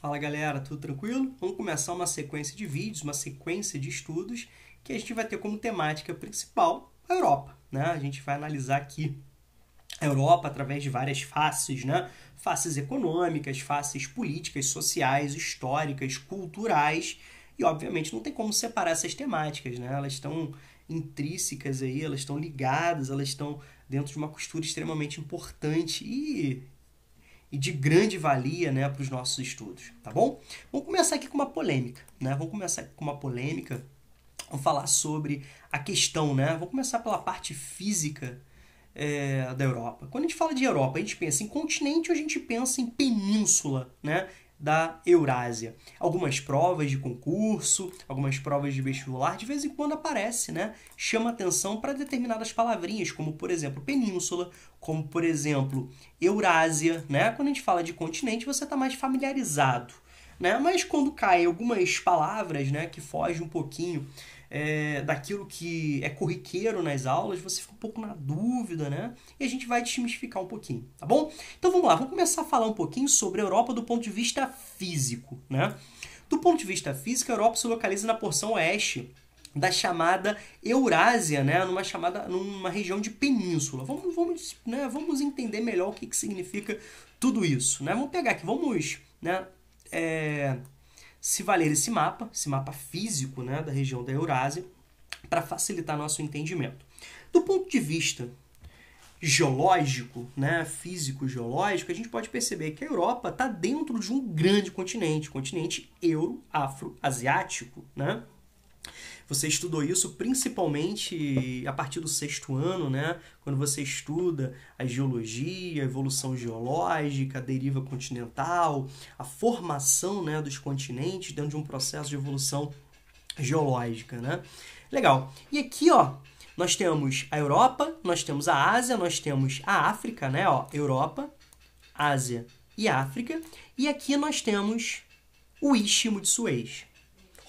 Fala galera, tudo tranquilo? Vamos começar uma sequência de vídeos, uma sequência de estudos que a gente vai ter como temática principal a Europa. Né? A gente vai analisar aqui a Europa através de várias faces, né? faces econômicas, faces políticas, sociais, históricas, culturais e obviamente não tem como separar essas temáticas, né? elas estão intrínsecas aí, elas estão ligadas, elas estão dentro de uma costura extremamente importante e e de grande valia né, para os nossos estudos, tá bom? Vamos começar aqui com uma polêmica, né? Vamos começar com uma polêmica, vamos falar sobre a questão, né? Vou começar pela parte física é, da Europa. Quando a gente fala de Europa, a gente pensa em continente ou a gente pensa em península, né? da Eurásia. Algumas provas de concurso, algumas provas de vestibular, de vez em quando aparece, né? Chama atenção para determinadas palavrinhas, como por exemplo península, como por exemplo Eurásia, né? Quando a gente fala de continente, você está mais familiarizado, né? Mas quando caem algumas palavras, né, que fogem um pouquinho é, daquilo que é corriqueiro nas aulas, você fica um pouco na dúvida, né? E a gente vai desmistificar um pouquinho, tá bom? Então vamos lá, vamos começar a falar um pouquinho sobre a Europa do ponto de vista físico, né? Do ponto de vista físico, a Europa se localiza na porção oeste da chamada Eurásia, né? numa chamada numa região de península. Vamos, vamos, né? vamos entender melhor o que, que significa tudo isso. Né? Vamos pegar aqui, vamos né? É se valer esse mapa, esse mapa físico né, da região da Eurásia, para facilitar nosso entendimento. Do ponto de vista geológico, né, físico-geológico, a gente pode perceber que a Europa está dentro de um grande continente, continente euro-afro-asiático, né? Você estudou isso principalmente a partir do sexto ano, né? Quando você estuda a geologia, a evolução geológica, a deriva continental, a formação né, dos continentes dentro de um processo de evolução geológica, né? Legal. E aqui, ó, nós temos a Europa, nós temos a Ásia, nós temos a África, né? Ó, Europa, Ásia e África. E aqui nós temos o Istmo de Suez.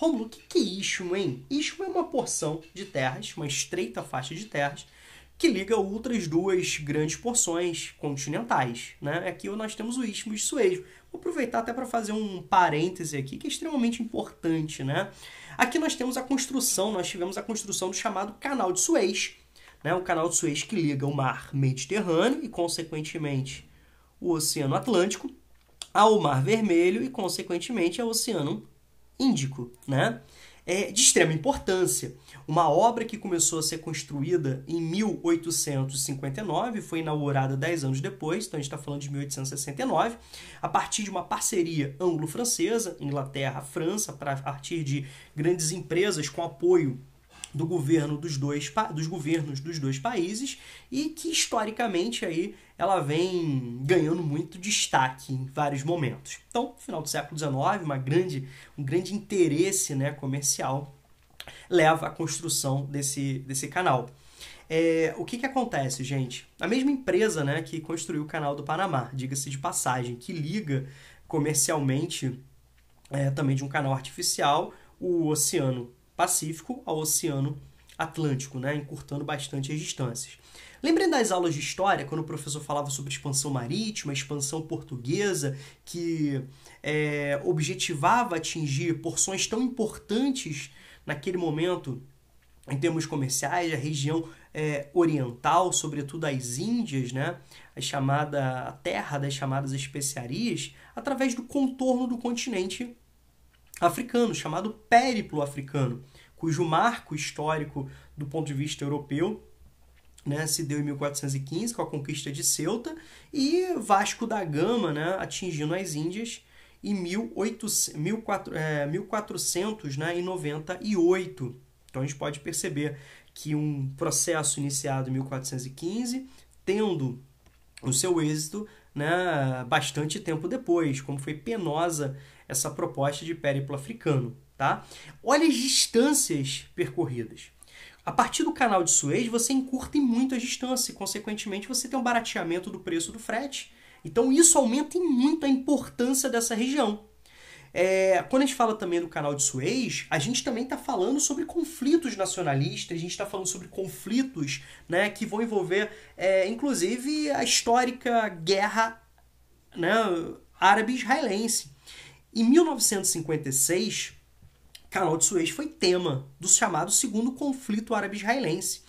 Romulo, o que, que é Istmo, hein? Istmo é uma porção de terras, uma estreita faixa de terras, que liga outras duas grandes porções continentais. Né? Aqui nós temos o Istmo de Suez. Vou aproveitar até para fazer um parêntese aqui, que é extremamente importante. Né? Aqui nós temos a construção, nós tivemos a construção do chamado Canal de Suez, né? o Canal de Suez que liga o mar Mediterrâneo e, consequentemente, o Oceano Atlântico ao Mar Vermelho e, consequentemente, ao Oceano índico, né? É de extrema importância. Uma obra que começou a ser construída em 1859, foi inaugurada dez anos depois, então a gente está falando de 1869, a partir de uma parceria anglo-francesa, Inglaterra, França, a partir de grandes empresas com apoio do governo dos dois dos governos dos dois países e que historicamente aí ela vem ganhando muito destaque em vários momentos. Então, final do século XIX, uma grande, um grande interesse né, comercial leva à construção desse, desse canal. É, o que, que acontece, gente? A mesma empresa né, que construiu o canal do Panamá, diga-se de passagem, que liga comercialmente é, também de um canal artificial o Oceano Pacífico ao Oceano Atlântico, né, encurtando bastante as distâncias. Lembrem das aulas de história, quando o professor falava sobre expansão marítima, expansão portuguesa, que é, objetivava atingir porções tão importantes naquele momento em termos comerciais, a região é, oriental, sobretudo as Índias, né? a chamada a terra das chamadas especiarias, através do contorno do continente africano, chamado périplo africano cujo marco histórico do ponto de vista europeu né, se deu em 1415 com a conquista de Ceuta e Vasco da Gama né, atingindo as Índias em 1498. É, né, então a gente pode perceber que um processo iniciado em 1415, tendo o seu êxito né, bastante tempo depois, como foi penosa essa proposta de périplo africano. Tá? Olha as distâncias percorridas. A partir do canal de Suez, você encurta em muito a distância e, consequentemente, você tem um barateamento do preço do frete. Então, isso aumenta em muito a importância dessa região. É, quando a gente fala também do canal de Suez, a gente também está falando sobre conflitos nacionalistas, a gente está falando sobre conflitos né, que vão envolver, é, inclusive, a histórica guerra né, árabe-israelense. Em 1956, Canal de Suez foi tema do chamado Segundo Conflito Árabe-Israelense,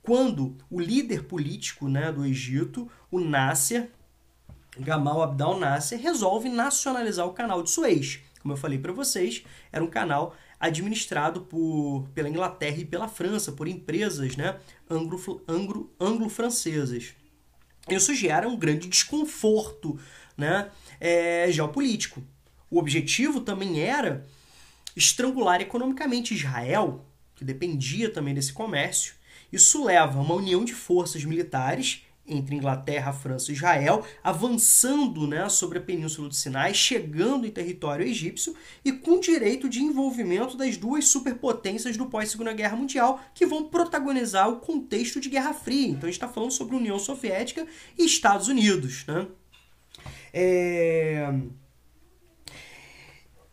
quando o líder político né, do Egito, o Nasser, Gamal Abdel Nasser, resolve nacionalizar o canal de Suez. Como eu falei para vocês, era um canal administrado por, pela Inglaterra e pela França, por empresas né, anglo-francesas. Anglo Isso gera um grande desconforto né, é, geopolítico. O objetivo também era estrangular economicamente Israel, que dependia também desse comércio. Isso leva a uma união de forças militares entre Inglaterra, França e Israel, avançando né, sobre a Península do Sinai, chegando em território egípcio e com direito de envolvimento das duas superpotências do pós-Segunda Guerra Mundial, que vão protagonizar o contexto de Guerra Fria. Então a gente está falando sobre União Soviética e Estados Unidos. Né? É...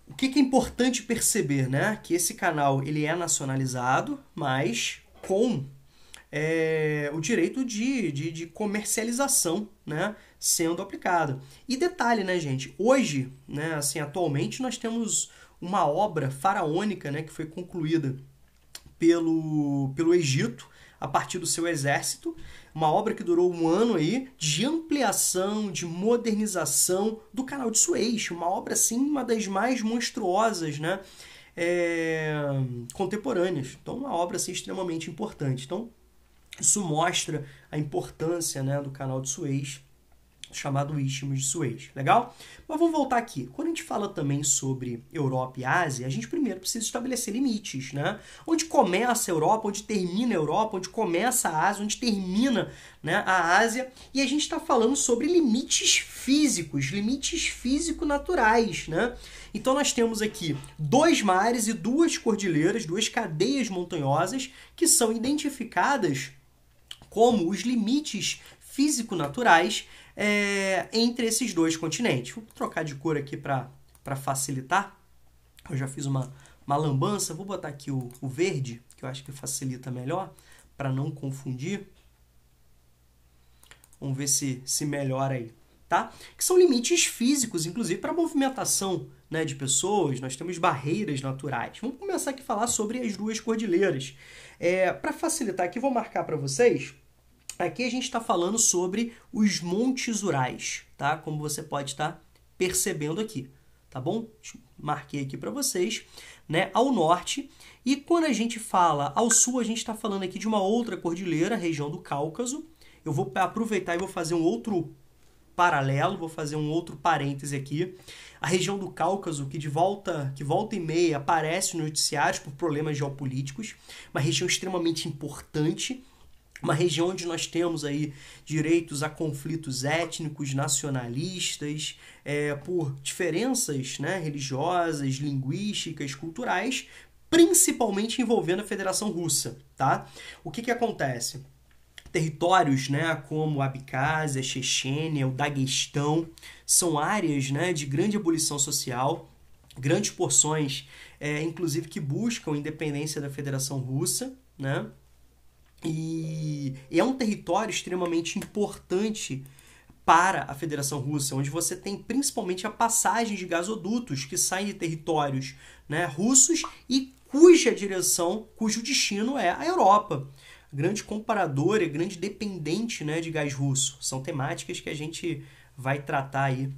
O que, que é importante perceber, né? Que esse canal ele é nacionalizado, mas com é, o direito de, de, de, comercialização né, sendo aplicado. E detalhe, né, gente? Hoje, né, assim, atualmente, nós temos uma obra faraônica né, que foi concluída pelo, pelo Egito a partir do seu exército uma obra que durou um ano aí de ampliação, de modernização do canal de Suez, uma obra assim, uma das mais monstruosas, né? É, contemporâneas. Então, uma obra assim, extremamente importante. Então, isso mostra a importância né, do canal de Suez chamado istmo de Suez, legal? Mas vamos voltar aqui. Quando a gente fala também sobre Europa e Ásia, a gente primeiro precisa estabelecer limites, né? Onde começa a Europa, onde termina a Europa, onde começa a Ásia, onde termina né, a Ásia. E a gente está falando sobre limites físicos, limites físico-naturais, né? Então nós temos aqui dois mares e duas cordilheiras, duas cadeias montanhosas que são identificadas como os limites físico-naturais é, entre esses dois continentes. Vou trocar de cor aqui para facilitar. Eu já fiz uma, uma lambança, vou botar aqui o, o verde, que eu acho que facilita melhor, para não confundir. Vamos ver se, se melhora aí, tá? Que são limites físicos, inclusive, para movimentação né, de pessoas, nós temos barreiras naturais. Vamos começar aqui a falar sobre as duas cordilheiras. É, para facilitar aqui, vou marcar para vocês Aqui a gente está falando sobre os montes Urais, tá? Como você pode estar tá percebendo aqui, tá bom? Marquei aqui para vocês, né? Ao norte. E quando a gente fala ao sul, a gente está falando aqui de uma outra cordilheira, região do Cáucaso. Eu vou aproveitar e vou fazer um outro paralelo, vou fazer um outro parêntese aqui. A região do Cáucaso, que de volta, que volta e meia aparece nos noticiários por problemas geopolíticos, uma região extremamente importante uma região onde nós temos aí direitos a conflitos étnicos, nacionalistas, é, por diferenças né, religiosas, linguísticas, culturais, principalmente envolvendo a Federação Russa, tá? O que que acontece? Territórios, né, como Abkhazia, Chechênia, o Daguestão, são áreas, né, de grande abolição social, grandes porções, é, inclusive que buscam independência da Federação Russa, né? E é um território extremamente importante para a Federação Russa, onde você tem principalmente a passagem de gasodutos que saem de territórios né, russos e cuja direção, cujo destino é a Europa. Grande comparador e grande dependente né, de gás russo. São temáticas que a gente vai tratar aí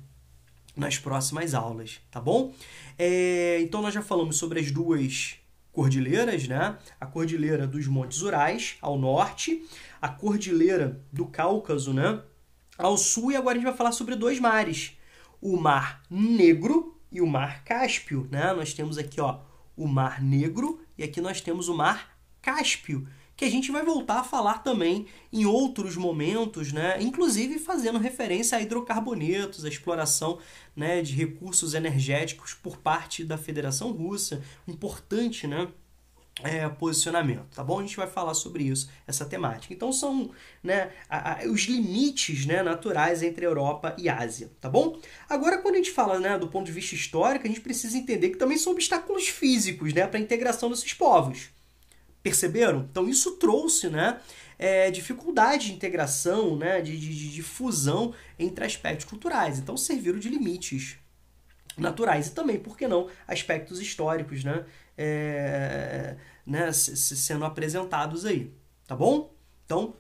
nas próximas aulas, tá bom? É, então nós já falamos sobre as duas cordilheiras, né? A cordilheira dos Montes Urais, ao norte, a cordilheira do Cáucaso, né? Ao sul, e agora a gente vai falar sobre dois mares: o Mar Negro e o Mar Cáspio, né? Nós temos aqui, ó, o Mar Negro e aqui nós temos o Mar Cáspio que a gente vai voltar a falar também em outros momentos, né? inclusive fazendo referência a hidrocarbonetos, a exploração né, de recursos energéticos por parte da Federação Russa, importante né? É, posicionamento, tá bom? A gente vai falar sobre isso, essa temática. Então são né, a, a, os limites né, naturais entre Europa e Ásia, tá bom? Agora, quando a gente fala né, do ponto de vista histórico, a gente precisa entender que também são obstáculos físicos né, para a integração desses povos. Perceberam? Então isso trouxe, né? É, dificuldade de integração, né, de, de, de, fusão entre aspectos culturais. Então serviram de limites naturais e também, por que não, aspectos históricos, né, é, né sendo apresentados aí, tá bom? Então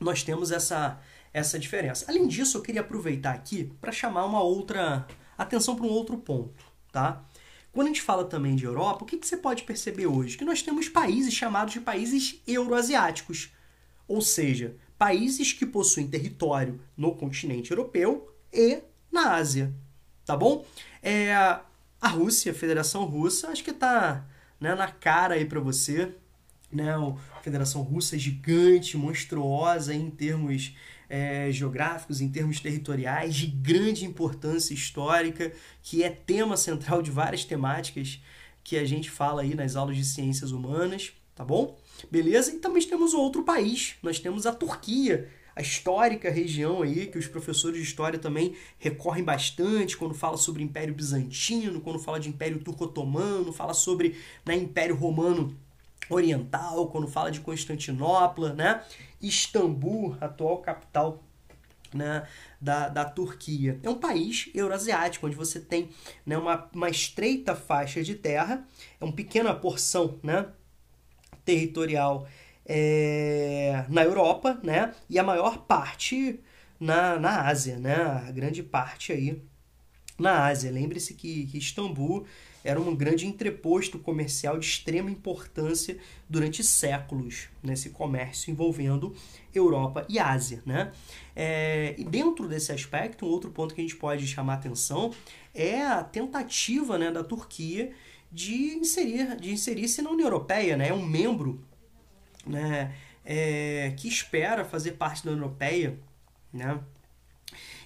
nós temos essa essa diferença. Além disso, eu queria aproveitar aqui para chamar uma outra atenção para um outro ponto, tá? Quando a gente fala também de Europa, o que, que você pode perceber hoje? Que nós temos países chamados de países euroasiáticos, ou seja, países que possuem território no continente europeu e na Ásia, tá bom? É, a Rússia, a Federação Russa, acho que tá né, na cara aí para você, né? A Federação Russa é gigante, monstruosa em termos é, geográficos, em termos territoriais, de grande importância histórica, que é tema central de várias temáticas que a gente fala aí nas aulas de ciências humanas, tá bom? Beleza? E também temos outro país, nós temos a Turquia, a histórica região aí que os professores de história também recorrem bastante quando fala sobre Império Bizantino, quando fala de Império Turco-Otomano, fala sobre né, Império Romano Oriental, quando fala de Constantinopla, né? Istambul, atual capital né, da, da Turquia. É um país euroasiático, onde você tem né, uma, uma estreita faixa de terra, é uma pequena porção né, territorial é, na Europa, né, e a maior parte na, na Ásia, né, a grande parte aí na Ásia. Lembre-se que, que Istambul era um grande entreposto comercial de extrema importância durante séculos nesse comércio envolvendo Europa e Ásia. Né? É, e dentro desse aspecto, um outro ponto que a gente pode chamar atenção é a tentativa né, da Turquia de inserir de inserir-se na União Europeia, né? É um membro, né? É, que espera fazer parte da União Europeia, né?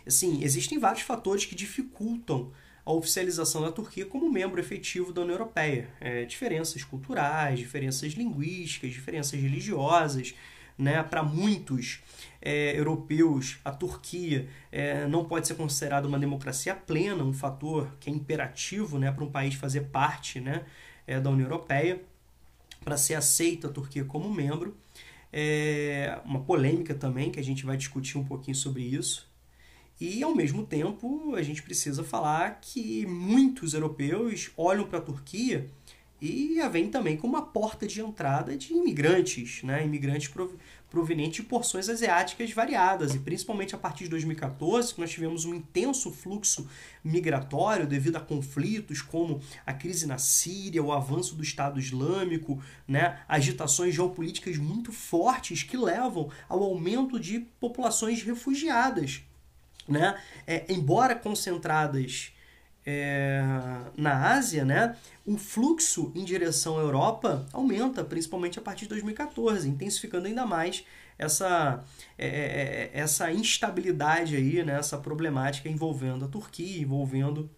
Assim, existem vários fatores que dificultam a oficialização da Turquia como membro efetivo da União Europeia. É, diferenças culturais, diferenças linguísticas, diferenças religiosas. Né, para muitos é, europeus, a Turquia é, não pode ser considerada uma democracia plena, um fator que é imperativo né, para um país fazer parte né, é, da União Europeia, para ser aceita a Turquia como membro. É uma polêmica também, que a gente vai discutir um pouquinho sobre isso. E, ao mesmo tempo, a gente precisa falar que muitos europeus olham para a Turquia e a veem também como uma porta de entrada de imigrantes, né? imigrantes provenientes de porções asiáticas variadas. E, principalmente a partir de 2014, que nós tivemos um intenso fluxo migratório devido a conflitos como a crise na Síria, o avanço do Estado Islâmico, né? agitações geopolíticas muito fortes que levam ao aumento de populações refugiadas né? É, embora concentradas é, na Ásia, né, o fluxo em direção à Europa aumenta, principalmente a partir de 2014, intensificando ainda mais essa, é, é, é, essa instabilidade aí, né, essa problemática envolvendo a Turquia, envolvendo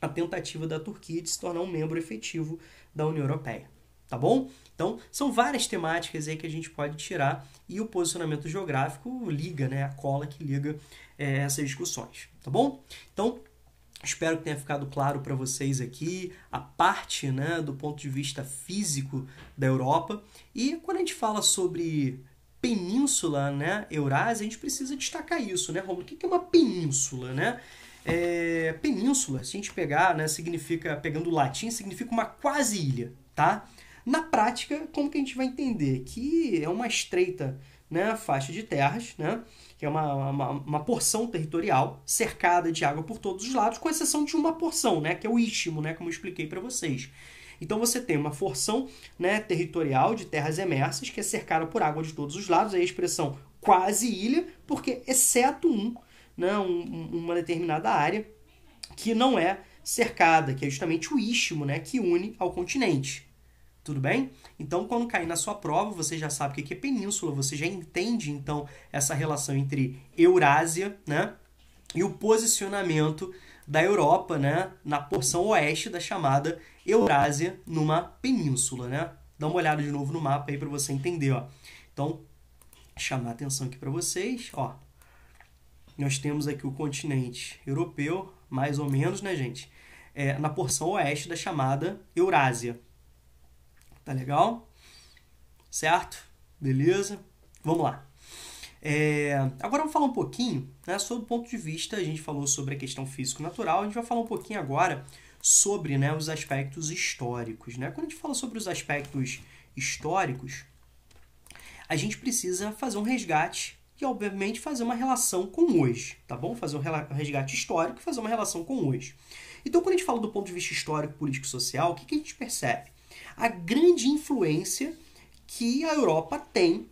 a tentativa da Turquia de se tornar um membro efetivo da União Europeia, tá bom? Então, são várias temáticas aí que a gente pode tirar e o posicionamento geográfico liga, né? A cola que liga é, essas discussões, tá bom? Então, Espero que tenha ficado claro para vocês aqui a parte né, do ponto de vista físico da Europa. E quando a gente fala sobre península né, Eurásia, a gente precisa destacar isso, né, Romulo? O que é uma península, né? É, península, se a gente pegar, né, significa, pegando o latim, significa uma quase ilha, tá? Na prática, como que a gente vai entender? Que é uma estreita né, faixa de terras, né, que é uma, uma, uma, porção territorial cercada de água por todos os lados, com exceção de uma porção, né, que é o istmo, né, como eu expliquei para vocês. Então você tem uma porção né, territorial de terras emersas que é cercada por água de todos os lados, aí é a expressão quase ilha, porque exceto um, né, um, uma determinada área que não é cercada, que é justamente o istmo, né, que une ao continente. Tudo bem? Então, quando cair na sua prova, você já sabe o que é península, você já entende então essa relação entre Eurásia, né? E o posicionamento da Europa, né, na porção oeste da chamada Eurásia, numa península, né? Dá uma olhada de novo no mapa aí para você entender, ó. Então, chamar a atenção aqui para vocês, ó. Nós temos aqui o continente europeu, mais ou menos, né, gente? É, na porção oeste da chamada Eurásia, Tá legal? Certo? Beleza? Vamos lá. É, agora vamos falar um pouquinho né, sobre o ponto de vista. A gente falou sobre a questão físico-natural, a gente vai falar um pouquinho agora sobre né, os aspectos históricos. Né? Quando a gente fala sobre os aspectos históricos, a gente precisa fazer um resgate e, obviamente, fazer uma relação com hoje, tá bom? Fazer um resgate histórico e fazer uma relação com hoje. Então, quando a gente fala do ponto de vista histórico, político e social, o que, que a gente percebe? a grande influência que a Europa tem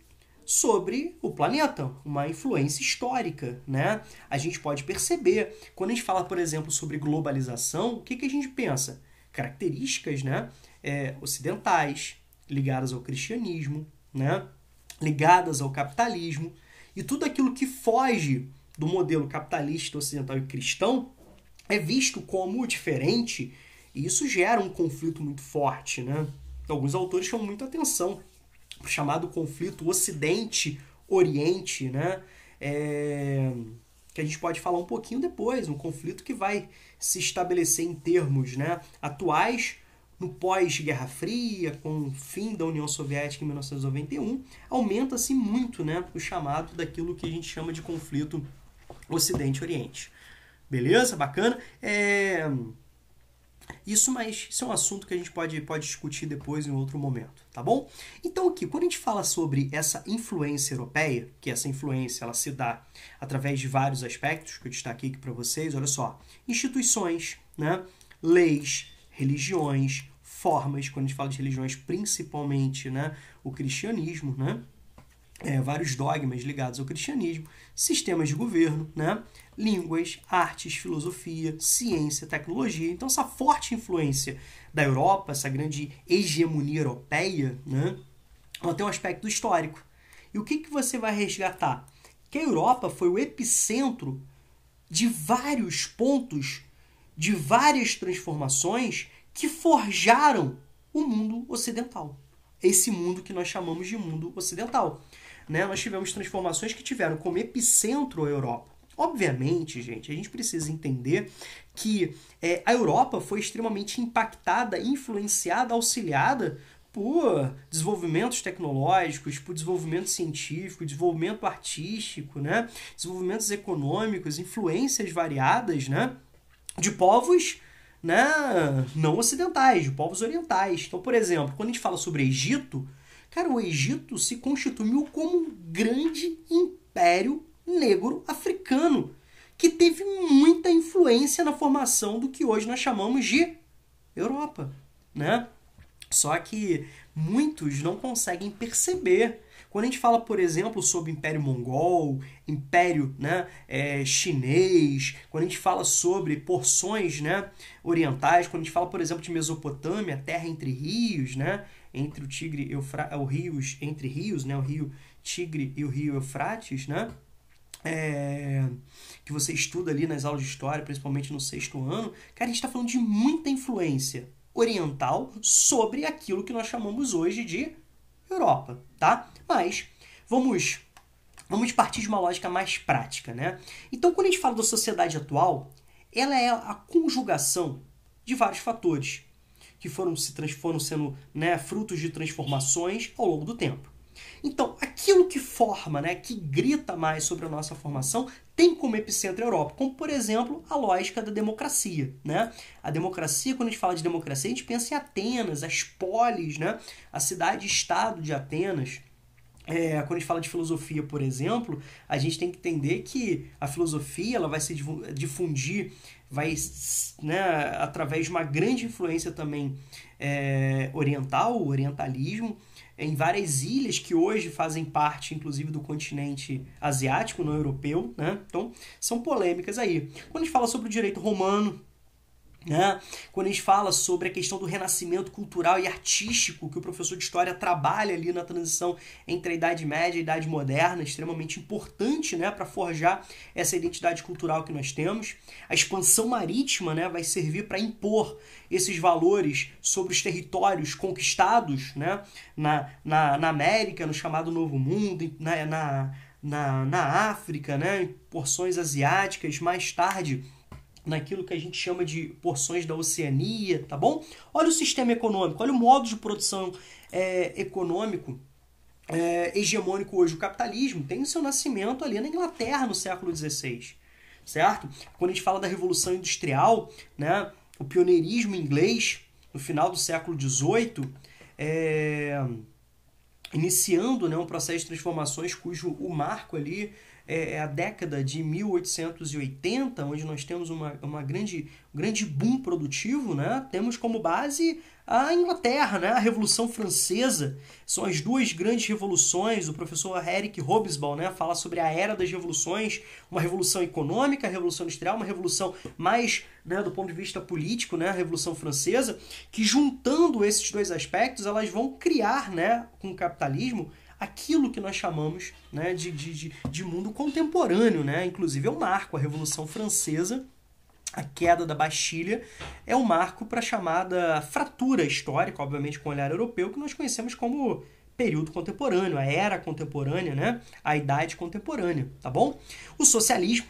sobre o planeta, uma influência histórica, né? A gente pode perceber, quando a gente fala, por exemplo, sobre globalização, o que, que a gente pensa? Características, né, é, ocidentais, ligadas ao cristianismo, né, ligadas ao capitalismo, e tudo aquilo que foge do modelo capitalista ocidental e cristão é visto como diferente e isso gera um conflito muito forte, né? Alguns autores chamam muita atenção para o chamado conflito Ocidente-Oriente, né? É... que a gente pode falar um pouquinho depois, um conflito que vai se estabelecer em termos né, atuais no pós-Guerra Fria, com o fim da União Soviética em 1991, aumenta-se muito né, o chamado daquilo que a gente chama de conflito Ocidente-Oriente. Beleza? Bacana? É... Isso, mas isso é um assunto que a gente pode, pode discutir depois em outro momento, tá bom? Então aqui, quando a gente fala sobre essa influência europeia, que essa influência ela se dá através de vários aspectos que eu destaquei aqui para vocês, olha só, instituições, né? leis, religiões, formas, quando a gente fala de religiões, principalmente né? o cristianismo, né? é, vários dogmas ligados ao cristianismo, sistemas de governo, né? línguas, artes, filosofia, ciência, tecnologia. Então, essa forte influência da Europa, essa grande hegemonia europeia, né? ela tem um aspecto histórico. E o que, que você vai resgatar? Que a Europa foi o epicentro de vários pontos, de várias transformações que forjaram o mundo ocidental. Esse mundo que nós chamamos de mundo ocidental né, nós tivemos transformações que tiveram como epicentro a Europa. Obviamente, gente, a gente precisa entender que é, a Europa foi extremamente impactada, influenciada, auxiliada por desenvolvimentos tecnológicos, por desenvolvimento científico, desenvolvimento artístico, né? desenvolvimentos econômicos, influências variadas né? de povos né? não ocidentais, de povos orientais. Então, por exemplo, quando a gente fala sobre Egito, Cara, o Egito se constituiu como um grande império negro africano, que teve muita influência na formação do que hoje nós chamamos de Europa, né? Só que muitos não conseguem perceber. Quando a gente fala, por exemplo, sobre Império Mongol, Império né, é, Chinês, quando a gente fala sobre porções né, orientais, quando a gente fala, por exemplo, de Mesopotâmia, terra entre rios, né, entre o Tigre e o rios, entre rios, né, o rio Tigre e o rio Eufrates, né? É, que você estuda ali nas aulas de história, principalmente no sexto ano, cara, a gente está falando de muita influência oriental sobre aquilo que nós chamamos hoje de Europa, tá? Mas vamos vamos partir de uma lógica mais prática, né? Então, quando a gente fala da sociedade atual, ela é a conjugação de vários fatores que foram se foram sendo né, frutos de transformações ao longo do tempo. Então, aquilo que forma, né, que grita mais sobre a nossa formação, tem como epicentro a Europa, como por exemplo a lógica da democracia. Né? A democracia, quando a gente fala de democracia, a gente pensa em Atenas, as polis, né? a cidade-estado de Atenas. É, quando a gente fala de filosofia, por exemplo, a gente tem que entender que a filosofia ela vai se difundir vai, né, através de uma grande influência também é, oriental, orientalismo, em várias ilhas que hoje fazem parte, inclusive, do continente asiático, não europeu, né? Então, são polêmicas aí. Quando a gente fala sobre o direito romano, né? Quando a gente fala sobre a questão do renascimento cultural e artístico que o professor de história trabalha ali na transição entre a Idade Média e a Idade Moderna, extremamente importante né, para forjar essa identidade cultural que nós temos. A expansão marítima né, vai servir para impor esses valores sobre os territórios conquistados né, na, na, na América, no chamado Novo Mundo, na, na, na, na África, né, em porções asiáticas, mais tarde naquilo que a gente chama de porções da Oceania, tá bom? Olha o sistema econômico, olha o modo de produção é, econômico é, hegemônico hoje. O capitalismo tem o seu nascimento ali na Inglaterra no século XVI, certo? Quando a gente fala da Revolução Industrial, né, o pioneirismo inglês no final do século XVIII, é, iniciando né, um processo de transformações cujo o marco ali é, é, a década de 1880, onde nós temos uma, uma grande, um grande boom produtivo, né? temos como base a Inglaterra, né? a Revolução Francesa. São as duas grandes revoluções. O professor Eric Hobsbawm né? fala sobre a era das revoluções, uma revolução econômica, a revolução industrial, uma revolução mais né, do ponto de vista político, né? a Revolução Francesa, que juntando esses dois aspectos, elas vão criar né, com o capitalismo aquilo que nós chamamos né, de, de, de, mundo contemporâneo, né? Inclusive é um marco, a Revolução Francesa, a queda da Bastilha, é um marco para a chamada fratura histórica, obviamente com o olhar europeu, que nós conhecemos como período contemporâneo, a era contemporânea, né? A idade contemporânea, tá bom? O socialismo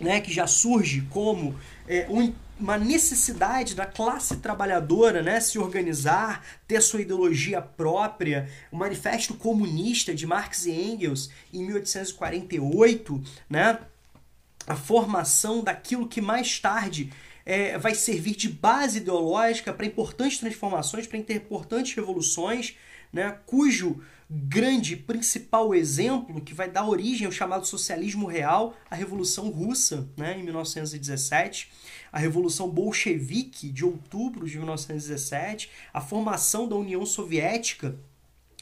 né, que já surge como é, um uma necessidade da classe trabalhadora né, se organizar, ter sua ideologia própria. O Manifesto Comunista de Marx e Engels, em 1848, né, a formação daquilo que mais tarde é, vai servir de base ideológica para importantes transformações, para importantes revoluções, né, cujo grande principal exemplo que vai dar origem ao chamado socialismo real, a Revolução Russa, né, em 1917 a Revolução Bolchevique de outubro de 1917, a formação da União Soviética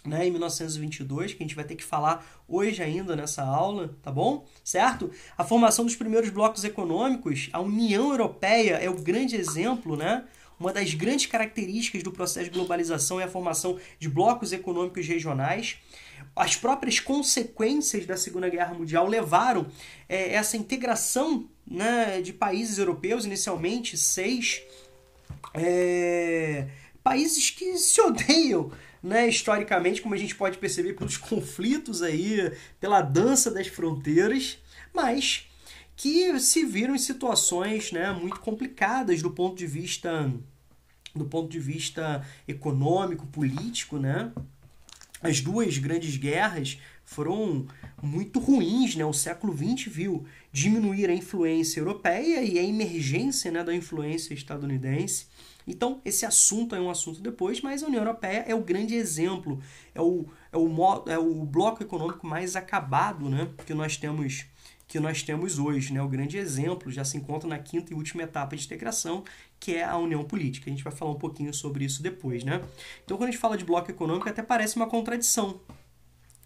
né, em 1922, que a gente vai ter que falar hoje ainda nessa aula, tá bom? Certo? A formação dos primeiros blocos econômicos, a União Europeia é o grande exemplo, né? Uma das grandes características do processo de globalização é a formação de blocos econômicos regionais. As próprias consequências da Segunda Guerra Mundial levaram é, essa integração né, de países europeus, inicialmente seis, é, países que se odeiam né, historicamente, como a gente pode perceber pelos conflitos aí, pela dança das fronteiras, mas que se viram em situações né, muito complicadas do ponto de vista do ponto de vista econômico, político, né? As duas grandes guerras foram muito ruins, né? O século XX viu diminuir a influência europeia e a emergência né, da influência estadunidense. Então, esse assunto é um assunto depois, mas a União Europeia é o grande exemplo, é o, é o, é o bloco econômico mais acabado né, que nós temos que nós temos hoje, né? O grande exemplo já se encontra na quinta e última etapa de integração, que é a união política. A gente vai falar um pouquinho sobre isso depois, né? Então, quando a gente fala de bloco econômico, até parece uma contradição,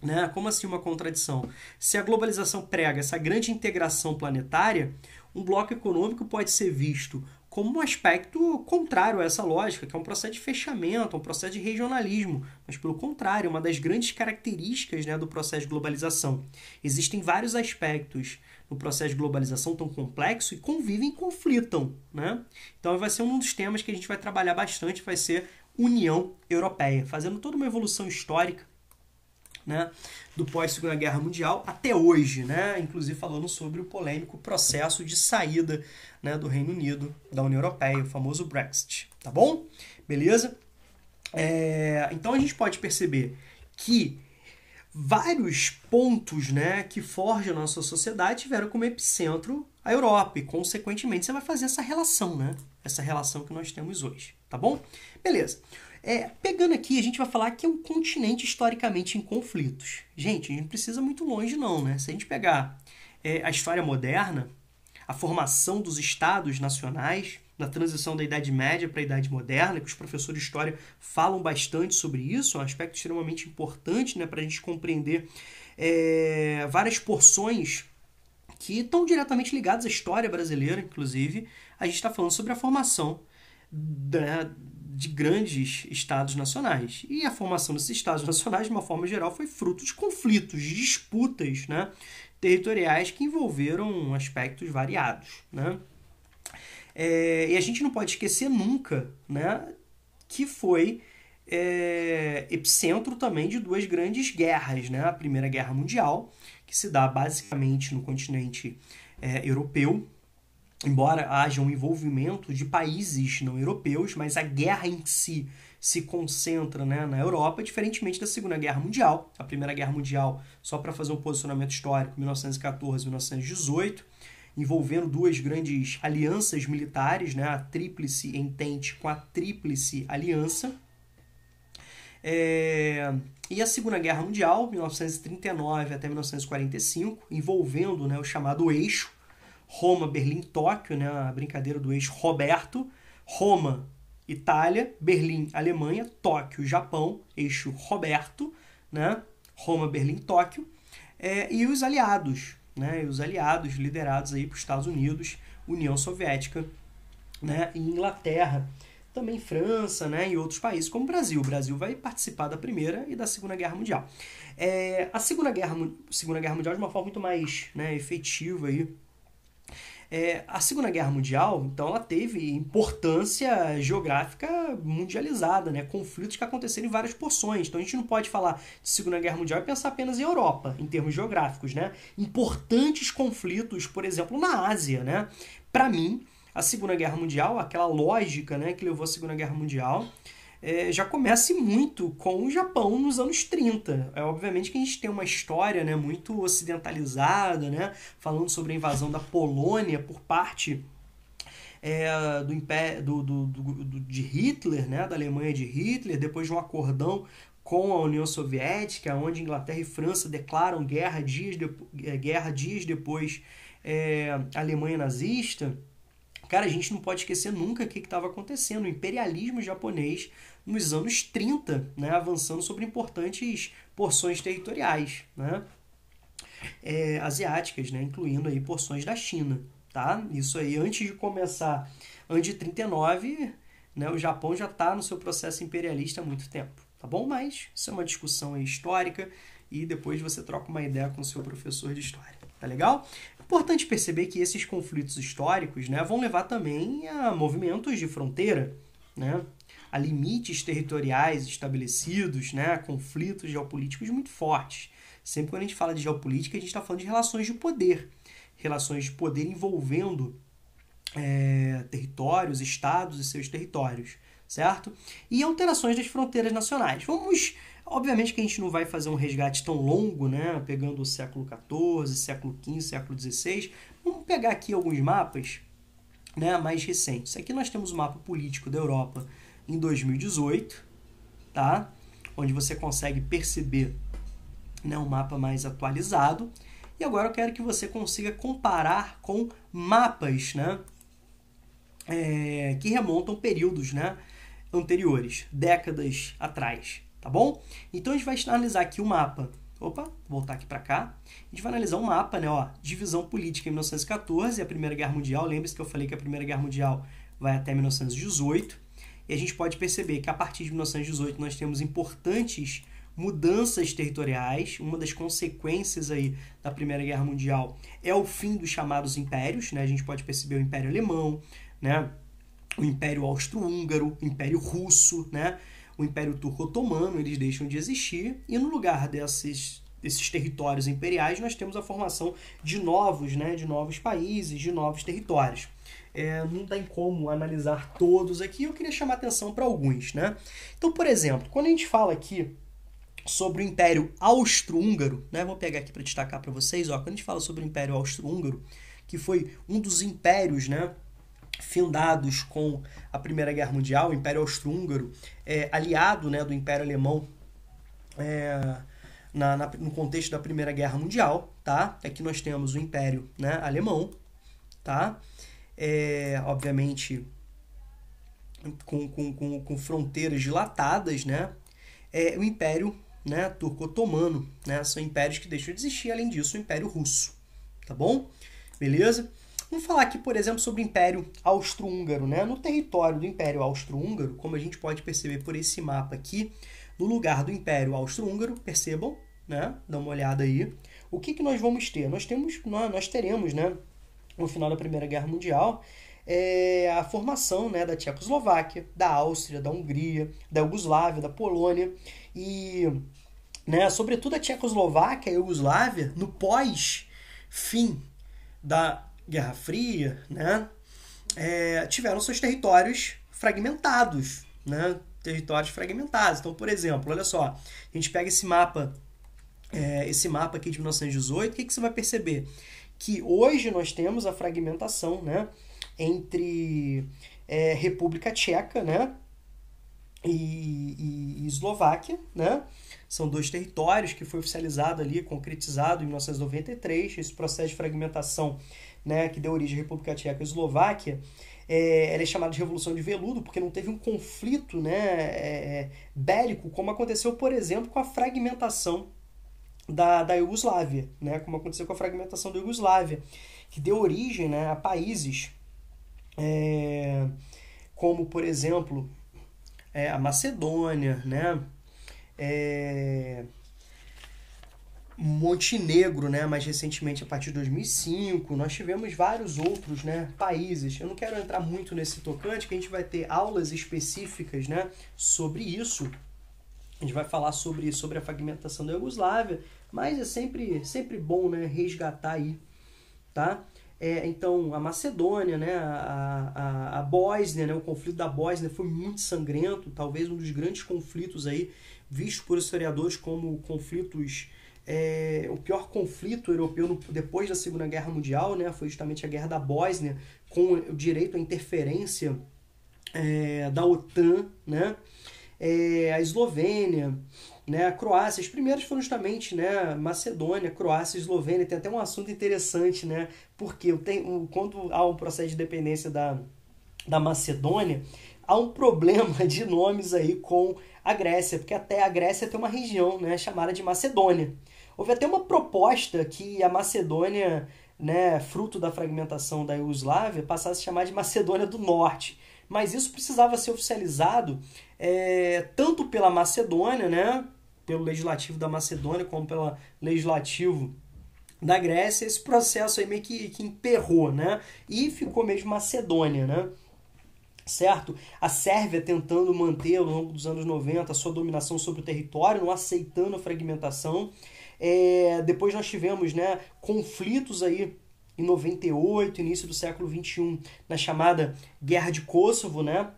né? Como assim uma contradição? Se a globalização prega essa grande integração planetária, um bloco econômico pode ser visto como um aspecto contrário a essa lógica, que é um processo de fechamento, um processo de regionalismo, mas pelo contrário, é uma das grandes características né, do processo de globalização. Existem vários aspectos no processo de globalização tão complexo e convivem e conflitam. Né? Então vai ser um dos temas que a gente vai trabalhar bastante, vai ser União Europeia, fazendo toda uma evolução histórica né, do pós-Segunda Guerra Mundial até hoje, né, inclusive falando sobre o polêmico processo de saída né, do Reino Unido da União Europeia, o famoso Brexit. Tá bom? Beleza? É, então a gente pode perceber que vários pontos né, que forjam a nossa sociedade tiveram como epicentro a Europa e, consequentemente, você vai fazer essa relação, né? Essa relação que nós temos hoje, tá bom? Beleza. É, pegando aqui, a gente vai falar que é um continente historicamente em conflitos. Gente, a gente não precisa muito longe, não, né? Se a gente pegar é, a história moderna, a formação dos estados nacionais, na transição da Idade Média para a Idade Moderna, que os professores de história falam bastante sobre isso, é um aspecto extremamente importante né, para a gente compreender é, várias porções que estão diretamente ligadas à história brasileira, inclusive. A gente está falando sobre a formação da, de grandes estados nacionais. E a formação desses estados nacionais, de uma forma geral, foi fruto de conflitos, de disputas né, territoriais que envolveram aspectos variados. Né? É, e a gente não pode esquecer nunca né, que foi é, epicentro também de duas grandes guerras. Né? A Primeira Guerra Mundial, que se dá basicamente no continente é, europeu, embora haja um envolvimento de países não europeus, mas a guerra em si se concentra né, na Europa, diferentemente da Segunda Guerra Mundial. A Primeira Guerra Mundial, só para fazer um posicionamento histórico, 1914 1918, envolvendo duas grandes alianças militares, né, a Tríplice Entente com a Tríplice Aliança. É... E a Segunda Guerra Mundial, 1939 até 1945, envolvendo né, o chamado Eixo, Roma, Berlim, Tóquio, né? A brincadeira do ex-Roberto. Roma, Itália, Berlim, Alemanha, Tóquio, Japão, eixo Roberto, né? Roma, Berlim, Tóquio. É, e os aliados, né? E os aliados liderados aí por Estados Unidos, União Soviética, né? E Inglaterra também França né, e outros países como o Brasil. O Brasil vai participar da Primeira e da Segunda Guerra Mundial. É, a Segunda Guerra, Segunda Guerra Mundial, de uma forma muito mais né, efetiva, aí, é, a Segunda Guerra Mundial, então, ela teve importância geográfica mundializada, né? Conflitos que aconteceram em várias porções. Então, a gente não pode falar de Segunda Guerra Mundial e pensar apenas em Europa, em termos geográficos, né? Importantes conflitos, por exemplo, na Ásia, né? Para mim, a Segunda Guerra Mundial, aquela lógica né, que levou à Segunda Guerra Mundial, é, já começa muito com o Japão nos anos 30. É, obviamente que a gente tem uma história né, muito ocidentalizada, né, falando sobre a invasão da Polônia por parte é, do, império, do, do, do, de Hitler, né, da Alemanha de Hitler, depois de um acordão com a União Soviética, onde Inglaterra e França declaram guerra dias, de, é, guerra dias depois é, a Alemanha nazista. Cara, a gente não pode esquecer nunca o que estava acontecendo. O imperialismo japonês nos anos 30, né, avançando sobre importantes porções territoriais, né, é, asiáticas, né, incluindo aí porções da China, tá? Isso aí, antes de começar, antes de 39, né, o Japão já está no seu processo imperialista há muito tempo, tá bom? Mas isso é uma discussão histórica e depois você troca uma ideia com o seu professor de história, tá legal? Importante perceber que esses conflitos históricos né, vão levar também a movimentos de fronteira, né, a limites territoriais estabelecidos, né, a conflitos geopolíticos muito fortes. Sempre quando a gente fala de geopolítica, a gente está falando de relações de poder, relações de poder envolvendo é, territórios, estados e seus territórios, certo? E alterações das fronteiras nacionais. Vamos Obviamente que a gente não vai fazer um resgate tão longo, né? Pegando o século XIV, século XV, século XVI. Vamos pegar aqui alguns mapas né, mais recentes. Aqui nós temos o mapa político da Europa em 2018, tá? Onde você consegue perceber né, um mapa mais atualizado. E agora eu quero que você consiga comparar com mapas, né? É, que remontam períodos, né? Anteriores, décadas atrás tá bom? Então a gente vai analisar aqui o mapa. Opa, voltar aqui para cá. A gente vai analisar um mapa, né? Ó, divisão política em 1914, a Primeira Guerra Mundial. Lembre-se que eu falei que a Primeira Guerra Mundial vai até 1918. E a gente pode perceber que a partir de 1918 nós temos importantes mudanças territoriais. Uma das consequências aí da Primeira Guerra Mundial é o fim dos chamados impérios, né? A gente pode perceber o Império Alemão, né? O Império Austro-Húngaro, o Império Russo, né? o Império Turco Otomano, eles deixam de existir, e no lugar desses, desses territórios imperiais nós temos a formação de novos, né, de novos países, de novos territórios. É, não tem como analisar todos aqui, eu queria chamar atenção para alguns. Né? Então, por exemplo, quando a gente fala aqui sobre o Império Austro-Húngaro, né? Vou pegar aqui para destacar para vocês, ó, quando a gente fala sobre o Império Austro-Húngaro, que foi um dos impérios, né, findados com a Primeira Guerra Mundial, o Império Austro-Húngaro, é, aliado né, do Império Alemão é, na, na, no contexto da Primeira Guerra Mundial, tá? Aqui é nós temos o Império né, Alemão, tá? É, obviamente com, com, com, com, fronteiras dilatadas, né? É, o Império né, Turco-Otomano, né? São impérios que deixam de existir, além disso, o Império Russo, tá bom? Beleza? Vamos falar aqui, por exemplo, sobre o Império Austro-Húngaro, né? No território do Império Austro-Húngaro, como a gente pode perceber por esse mapa aqui, no lugar do Império Austro-Húngaro, percebam, né? Dá uma olhada aí. O que, que nós vamos ter? Nós temos, nós, nós teremos, né? No final da Primeira Guerra Mundial, é a formação né, da Tchecoslováquia, da Áustria, da Hungria, da Iugoslávia, da Polônia e, né, sobretudo, a Tchecoslováquia e a Iugoslávia no pós-fim da Guerra Fria, né? É, tiveram seus territórios fragmentados, né? Territórios fragmentados. Então, por exemplo, olha só, a gente pega esse mapa, é, esse mapa aqui de 1918, o que, que você vai perceber? Que hoje nós temos a fragmentação, né? Entre é, República Tcheca, né? E, e, e, Eslováquia, né? São dois territórios que foi oficializado ali, concretizado em 1993. Esse processo de fragmentação né, que deu origem à República Tcheca e Eslováquia, é, ela é chamada de Revolução de Veludo, porque não teve um conflito né, é, é, bélico, como aconteceu, por exemplo, com a fragmentação da, da Iugoslávia, né, como aconteceu com a fragmentação da Iugoslávia, que deu origem né, a países é, como, por exemplo, é, a Macedônia, né, é, Montenegro, né, mais recentemente a partir de 2005, nós tivemos vários outros, né, países. Eu não quero entrar muito nesse tocante, que a gente vai ter aulas específicas, né, sobre isso. A gente vai falar sobre, sobre a fragmentação da Iugoslávia, mas é sempre, sempre bom, né, resgatar aí, tá? É, então, a Macedônia, né, a, a, a Bósnia, né, o conflito da Bósnia foi muito sangrento, talvez um dos grandes conflitos aí, visto por historiadores como conflitos é, o pior conflito europeu no, depois da Segunda Guerra Mundial, né, foi justamente a Guerra da Bósnia, com o direito à interferência é, da OTAN, né, é, a Eslovênia, né, a Croácia, as primeiras foram justamente né, Macedônia, Croácia, Eslovênia, tem até um assunto interessante, né, porque tenho, quando há um processo de dependência da, da Macedônia, há um problema de nomes aí com a Grécia, porque até a Grécia tem uma região né, chamada de Macedônia. Houve até uma proposta que a Macedônia, né, fruto da fragmentação da Iugoslávia, passasse a chamar de Macedônia do Norte. Mas isso precisava ser oficializado é, tanto pela Macedônia, né, pelo legislativo da Macedônia, como pelo legislativo da Grécia. Esse processo aí meio que, que emperrou, né? E ficou mesmo Macedônia, né? certo? A Sérvia tentando manter ao longo dos anos 90 a sua dominação sobre o território, não aceitando a fragmentação. É, depois nós tivemos né, conflitos aí em 98, início do século 21, na chamada Guerra de Kosovo, né?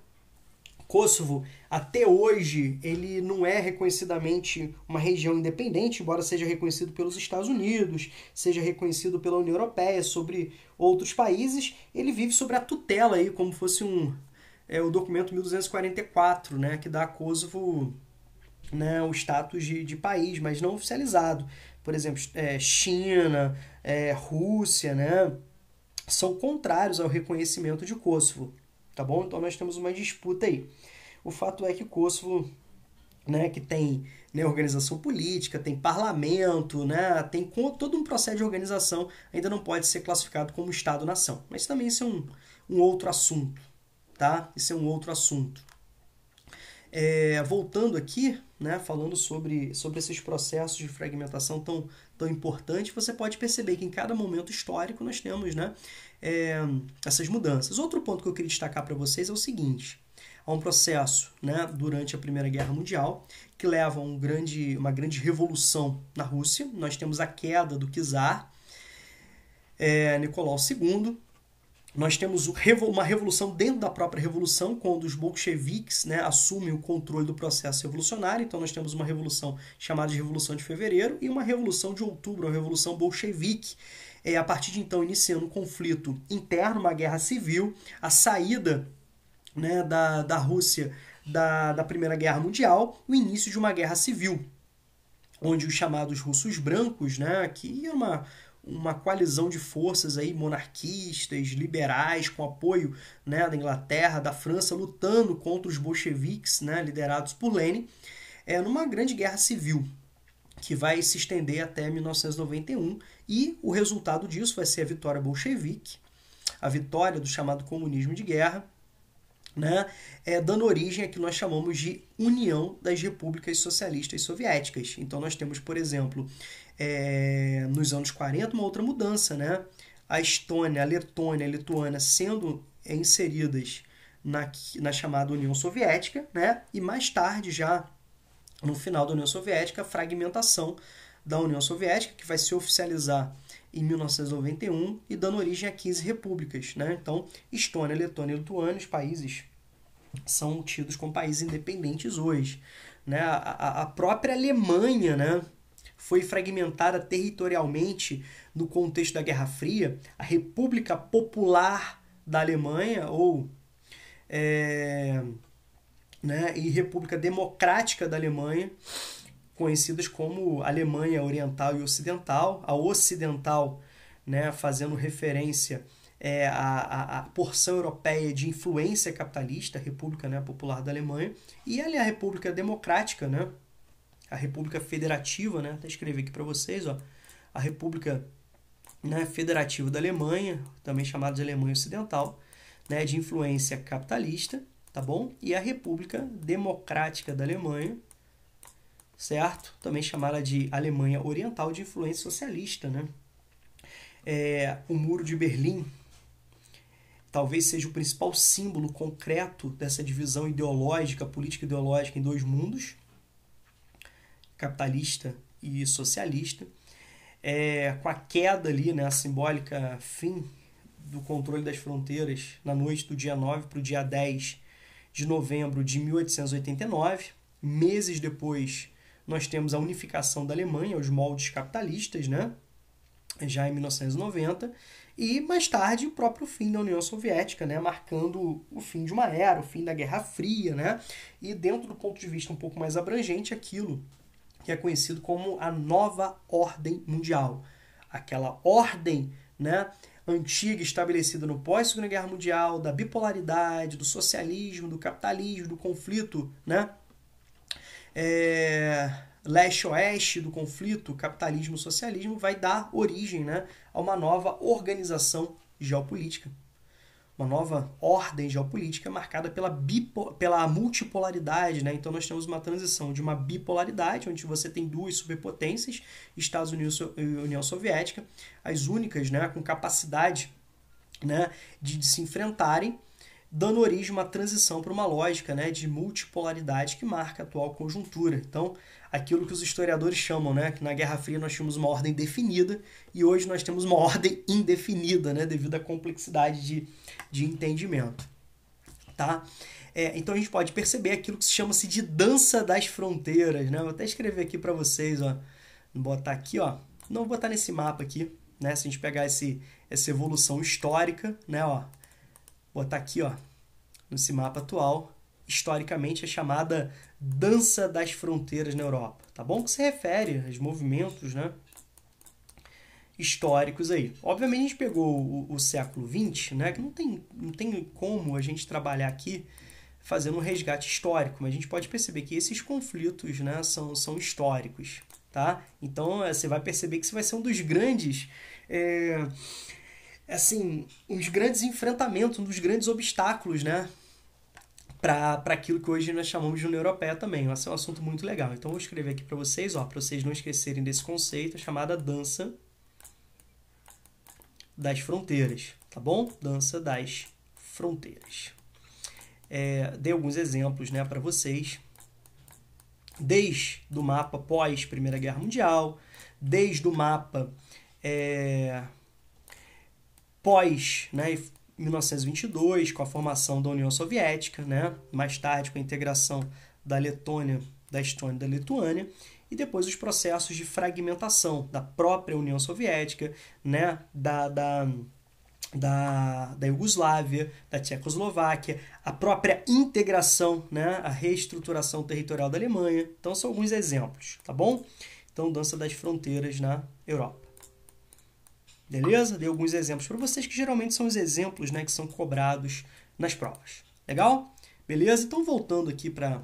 Kosovo, até hoje, ele não é reconhecidamente uma região independente, embora seja reconhecido pelos Estados Unidos, seja reconhecido pela União Europeia, sobre outros países, ele vive sobre a tutela aí, como fosse um é o documento 1244, né, que dá a Kosovo né, o status de, de país, mas não oficializado. Por exemplo, é, China, é, Rússia, né, são contrários ao reconhecimento de Kosovo, tá bom? Então nós temos uma disputa aí. O fato é que Kosovo, né, que tem né, organização política, tem parlamento, né, tem todo um processo de organização, ainda não pode ser classificado como Estado-nação. Mas também isso é um, um outro assunto, tá? Isso é um outro assunto. É, voltando aqui, né, falando sobre, sobre esses processos de fragmentação tão, tão importantes, você pode perceber que em cada momento histórico nós temos né, é, essas mudanças. Outro ponto que eu queria destacar para vocês é o seguinte: há um processo né, durante a Primeira Guerra Mundial que leva a um grande, uma grande revolução na Rússia. Nós temos a queda do czar é, Nicolau II, nós temos uma revolução dentro da própria revolução, quando os bolcheviques né, assumem o controle do processo revolucionário. Então, nós temos uma revolução chamada de Revolução de Fevereiro e uma revolução de outubro, a Revolução Bolchevique. É, a partir de então, iniciando um conflito interno, uma guerra civil, a saída né, da, da Rússia da, da Primeira Guerra Mundial, o início de uma guerra civil, onde os chamados russos brancos, né, que era uma, uma coalizão de forças aí monarquistas, liberais, com apoio né, da Inglaterra, da França, lutando contra os bolcheviques, né, liderados por Lenin, é, numa grande guerra civil que vai se estender até 1991 e o resultado disso vai ser a vitória bolchevique, a vitória do chamado comunismo de guerra, né, é, dando origem a que nós chamamos de União das Repúblicas Socialistas Soviéticas. Então nós temos, por exemplo, é, nos anos 40 uma outra mudança, né? A Estônia, a Letônia, a Lituânia sendo é, inseridas na, na chamada União Soviética, né? E mais tarde, já no final da União Soviética, a fragmentação da União Soviética, que vai se oficializar em 1991 e dando origem a 15 repúblicas, né? Então, Estônia, Letônia e Lituânia, os países são tidos como países independentes hoje. Né? A, a própria Alemanha, né? foi fragmentada territorialmente no contexto da Guerra Fria, a República Popular da Alemanha, ou é, né, e República Democrática da Alemanha, conhecidas como Alemanha Oriental e Ocidental, a Ocidental né, fazendo referência é, a, a, porção europeia de influência capitalista, a República né, Popular da Alemanha, e ali a República Democrática, né, a República Federativa, né? Até escrevi aqui para vocês, ó. A República né, Federativa da Alemanha, também chamada de Alemanha Ocidental, né, de influência capitalista, tá bom? E a República Democrática da Alemanha, certo? Também chamada de Alemanha Oriental, de influência socialista, né? É, o Muro de Berlim talvez seja o principal símbolo concreto dessa divisão ideológica, política ideológica em dois mundos, capitalista e socialista, é, com a queda ali, né, a simbólica fim do controle das fronteiras na noite do dia 9 para o dia 10 de novembro de 1889. Meses depois, nós temos a unificação da Alemanha aos moldes capitalistas, né? já em 1990, e mais tarde o próprio fim da União Soviética, né, marcando o fim de uma era, o fim da Guerra Fria, né? E dentro do ponto de vista um pouco mais abrangente, aquilo que é conhecido como a Nova Ordem Mundial. Aquela ordem né, antiga estabelecida no pós-Segunda Guerra Mundial, da bipolaridade, do socialismo, do capitalismo, do conflito, né? É, leste-oeste do conflito capitalismo-socialismo vai dar origem né, a uma nova organização geopolítica uma nova ordem geopolítica marcada pela, bipo, pela multipolaridade. Né? Então, nós temos uma transição de uma bipolaridade, onde você tem duas superpotências, Estados Unidos e União Soviética, as únicas né, com capacidade né, de, de se enfrentarem dando origem a uma transição para uma lógica né, de multipolaridade que marca a atual conjuntura. Então, aquilo que os historiadores chamam, né, que na Guerra Fria nós tínhamos uma ordem definida e hoje nós temos uma ordem indefinida, né, devido à complexidade de, de entendimento. Tá? É, então a gente pode perceber aquilo que se chama-se de dança das fronteiras. Né? Vou até escrever aqui para vocês, ó. Vou botar aqui, ó. Não vou botar nesse mapa aqui, né? Se a gente pegar esse, essa evolução histórica, né? Ó, botar tá aqui, ó, nesse mapa atual, historicamente é chamada dança das fronteiras na Europa, tá bom? Que se refere aos movimentos, né? históricos aí. Obviamente a gente pegou o, o século XX, né? Que não tem, não tem como a gente trabalhar aqui fazendo um resgate histórico, mas a gente pode perceber que esses conflitos, né, são, são históricos, tá? Então eh, você vai perceber que isso vai ser um dos grandes é, é, assim, uns grandes enfrentamentos, um dos grandes obstáculos, né? Para aquilo que hoje nós chamamos de União Europeia também. Esse é um assunto muito legal. Então, vou escrever aqui para vocês, ó, para vocês não esquecerem desse conceito, chamada dança das fronteiras, tá bom? Dança das fronteiras. É, dei alguns exemplos né, para vocês, desde o mapa pós Primeira Guerra Mundial, desde o mapa é, pós né, 1922, com a formação da União Soviética, né, mais tarde com a integração da Letônia, da Estônia e da Lituânia, e depois os processos de fragmentação da própria União Soviética, né, da, da, da, da Iugoslávia, da Tchecoslováquia, a própria integração, né, a reestruturação territorial da Alemanha. Então são alguns exemplos, tá bom? Então, dança das fronteiras na Europa. Beleza? Dei alguns exemplos para vocês, que geralmente são os exemplos né, que são cobrados nas provas. Legal? Beleza? Então, voltando aqui para